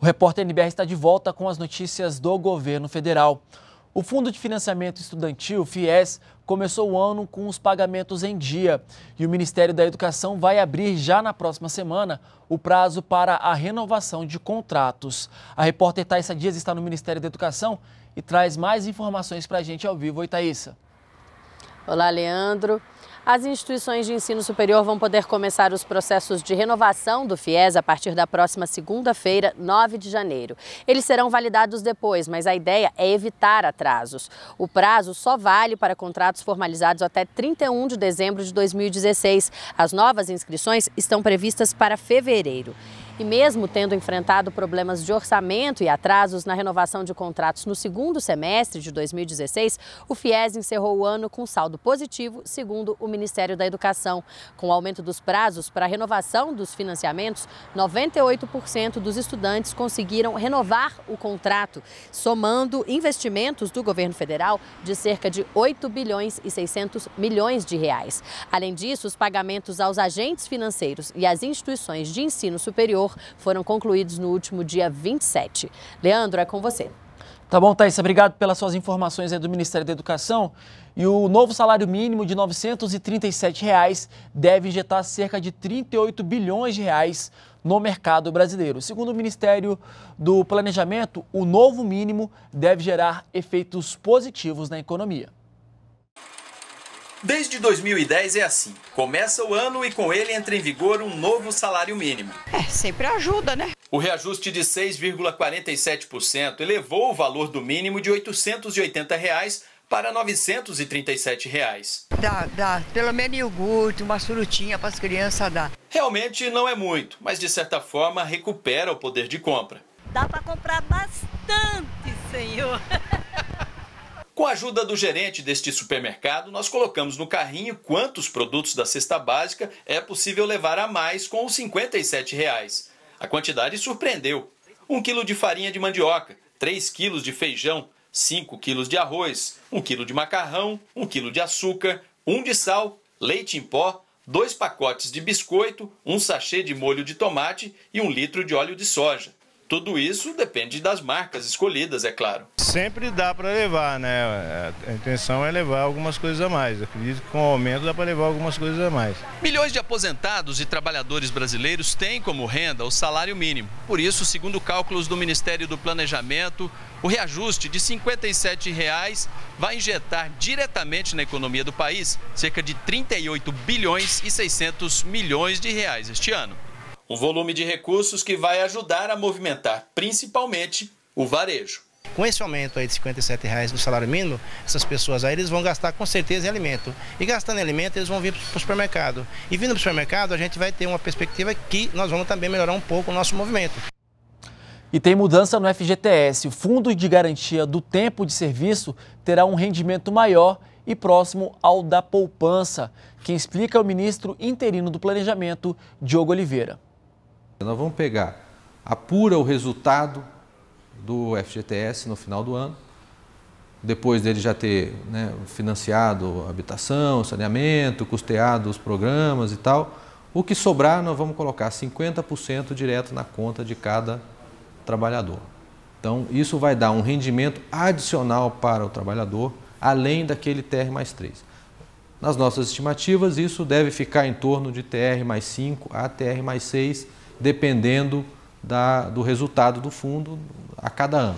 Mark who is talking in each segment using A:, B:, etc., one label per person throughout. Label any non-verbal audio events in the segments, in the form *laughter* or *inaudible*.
A: O repórter NBR está de volta com as notícias do governo federal. O Fundo de Financiamento Estudantil, FIES, começou o ano com os pagamentos em dia e o Ministério da Educação vai abrir já na próxima semana o prazo para a renovação de contratos. A repórter Thaisa Dias está no Ministério da Educação e traz mais informações para a gente ao vivo. Oi, Thaisa.
B: Olá, Leandro. As instituições de ensino superior vão poder começar os processos de renovação do FIES a partir da próxima segunda-feira, 9 de janeiro. Eles serão validados depois, mas a ideia é evitar atrasos. O prazo só vale para contratos formalizados até 31 de dezembro de 2016. As novas inscrições estão previstas para fevereiro. E mesmo tendo enfrentado problemas de orçamento e atrasos na renovação de contratos no segundo semestre de 2016, o FIES encerrou o ano com saldo positivo, segundo o Ministério da Educação. Com o aumento dos prazos para a renovação dos financiamentos, 98% dos estudantes conseguiram renovar o contrato, somando investimentos do governo federal de cerca de 8 bilhões e 600 milhões de reais. Além disso, os pagamentos aos agentes financeiros e às instituições de ensino superior anterior foram concluídos no último dia 27. Leandro, é com você.
A: Tá bom, Thaís, obrigado pelas suas informações do Ministério da Educação. E o novo salário mínimo de R$ 937 reais deve injetar cerca de 38 bilhões de reais no mercado brasileiro. Segundo o Ministério do Planejamento, o novo mínimo deve gerar efeitos positivos na economia.
C: Desde 2010 é assim. Começa o ano e com ele entra em vigor um novo salário mínimo. É, sempre ajuda, né? O reajuste de 6,47% elevou o valor do mínimo de R$ 880 reais para R$ 937. Reais.
A: Dá, dá. Pelo menos iogurte, uma frutinha para as crianças dá.
C: Realmente não é muito, mas de certa forma recupera o poder de compra.
D: Dá para comprar bastante, senhor. *laughs*
C: Com a ajuda do gerente deste supermercado, nós colocamos no carrinho quantos produtos da cesta básica é possível levar a mais com os R$ 57,00. A quantidade surpreendeu. 1 quilo de farinha de mandioca, 3 quilos de feijão, 5 quilos de arroz, 1 quilo de macarrão, 1 quilo de açúcar, 1 de sal, leite em pó, 2 pacotes de biscoito, um sachê de molho de tomate e um litro de óleo de soja. Tudo isso depende das marcas escolhidas, é claro. Sempre dá para levar, né? A intenção é levar algumas coisas a mais. acredito que com o aumento dá para levar algumas coisas a mais. Milhões de aposentados e trabalhadores brasileiros têm como renda o salário mínimo. Por isso, segundo cálculos do Ministério do Planejamento, o reajuste de R$ 57 reais vai injetar diretamente na economia do país cerca de 38 bilhões e 600 milhões de reais este ano. Um volume de recursos que vai ajudar a movimentar principalmente o varejo.
A: Com esse aumento aí de R$ 57,00 do salário mínimo, essas pessoas aí eles vão gastar com certeza em alimento. E gastando em alimento, eles vão vir para o supermercado. E vindo para o supermercado, a gente vai ter uma perspectiva que nós vamos também melhorar um pouco o nosso movimento. E tem mudança no FGTS. O Fundo de Garantia do Tempo de Serviço terá um rendimento maior e próximo ao da poupança. Quem explica é o ministro interino do Planejamento, Diogo Oliveira.
D: Nós vamos pegar, apura o resultado do FGTS no final do ano, depois dele já ter né, financiado habitação, saneamento, custeado os programas e tal, o que sobrar nós vamos colocar 50% direto na conta de cada trabalhador. Então isso vai dar um rendimento adicional para o trabalhador, além daquele TR mais 3. Nas nossas estimativas, isso deve ficar em torno de TR mais 5 a TR mais 6 dependendo da, do resultado do fundo a cada ano.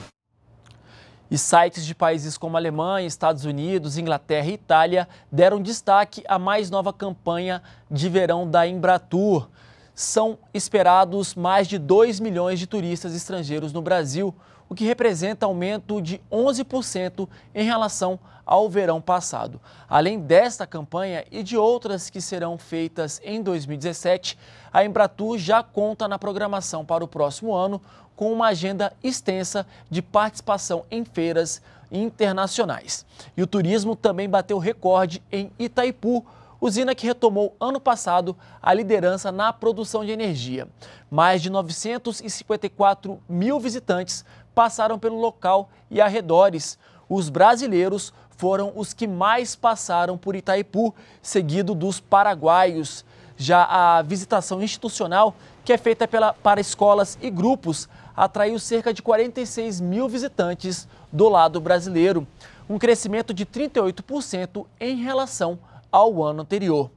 A: E sites de países como Alemanha, Estados Unidos, Inglaterra e Itália deram destaque à mais nova campanha de verão da Embratur. São esperados mais de 2 milhões de turistas estrangeiros no Brasil, o que representa aumento de 11% em relação ao verão passado. Além desta campanha e de outras que serão feitas em 2017, a Embratur já conta na programação para o próximo ano com uma agenda extensa de participação em feiras internacionais. E o turismo também bateu recorde em Itaipu, usina que retomou ano passado a liderança na produção de energia. Mais de 954 mil visitantes passaram pelo local e arredores. Os brasileiros foram os que mais passaram por Itaipu, seguido dos paraguaios. Já a visitação institucional, que é feita pela, para escolas e grupos, atraiu cerca de 46 mil visitantes do lado brasileiro, um crescimento de 38% em relação ao ano anterior.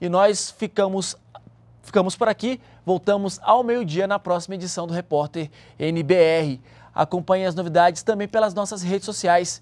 A: E nós ficamos, ficamos por aqui, voltamos ao meio-dia na próxima edição do Repórter NBR. Acompanhe as novidades também pelas nossas redes sociais.